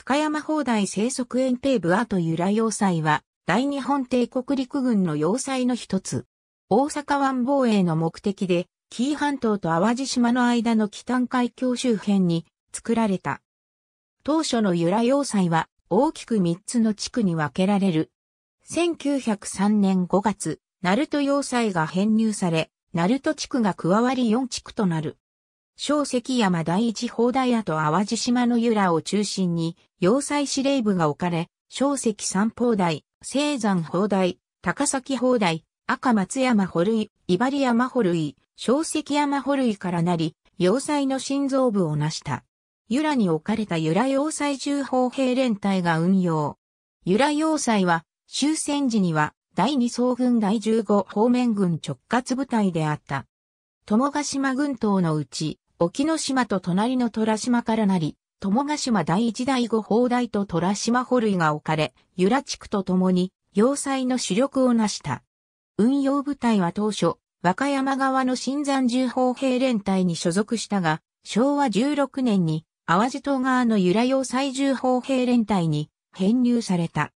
深山砲台生息園庭部アと由良要塞は、大日本帝国陸軍の要塞の一つ。大阪湾防衛の目的で、紀伊半島と淡路島の間の北端海峡周辺に作られた。当初の由良要塞は大きく三つの地区に分けられる。1903年5月、鳴門要塞が編入され、鳴門地区が加わり4地区となる。小関山第一砲台跡淡路島の由良を中心に、要塞司令部が置かれ、小石三砲台、青山砲台、高崎砲台、赤松山堀類、茨張山堀類、小石山堀類からなり、要塞の心臓部を成した。由良に置かれた由良要塞重砲兵連隊が運用。由良要塞は、終戦時には、第二総軍第十五方面軍直轄部隊であった。友ヶ島軍島のうち、沖ノ島と隣の虎島からなり、友ヶ島第一第五砲台と虎島保類が置かれ、由良地区と共に、要塞の主力を成した。運用部隊は当初、和歌山側の新山重砲兵連隊に所属したが、昭和16年に、淡路島側の由良要塞重砲兵連隊に編入された。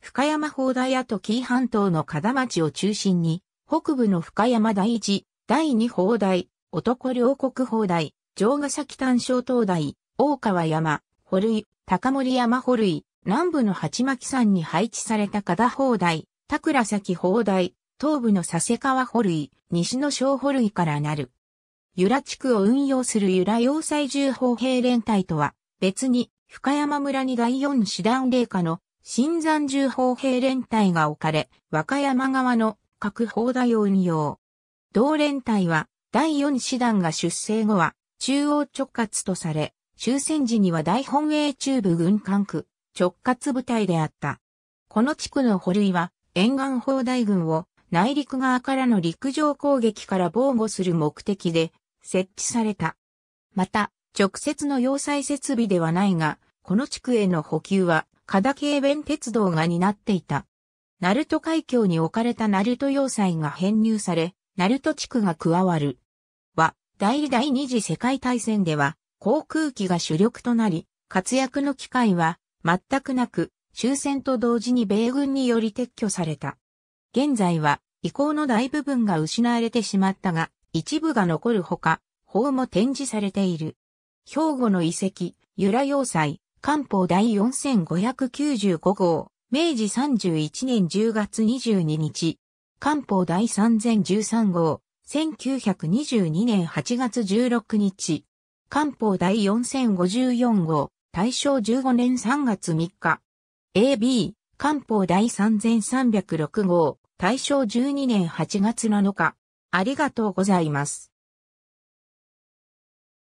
深山砲台跡紀伊半島の門町を中心に、北部の深山第一、第二砲台、男両国砲台、城ヶ崎丹小灯台、大川山、堀類、高森山堀類、南部の八巻山に配置された加砲台、桜崎砲台、東部の佐世川堀類、西の小堀類からなる。由良地区を運用する由良要塞重砲兵連隊とは、別に、深山村に第四師団霊下の新山重砲兵連隊が置かれ、和歌山側の各砲台を運用。同連隊は、第4師団が出征後は、中央直轄とされ、終戦時には大本営中部軍管区直轄部隊であった。この地区の保類は、沿岸砲台軍を内陸側からの陸上攻撃から防護する目的で設置された。また、直接の要塞設備ではないが、この地区への補給は、加田軽弁鉄道が担っていた。鳴門海峡に置かれた鳴門要塞が編入され、ナルト地区が加わる。は、第第二次世界大戦では、航空機が主力となり、活躍の機会は全くなく、終戦と同時に米軍により撤去された。現在は、遺構の大部分が失われてしまったが、一部が残るほか、法も展示されている。兵庫の遺跡、由良要塞、官報第4595号、明治31年10月22日、官報第3013号、1922年8月16日、官報第4054号、大正15年3月3日、AB、官報第3306号、大正12年8月7日、ありがとうございます。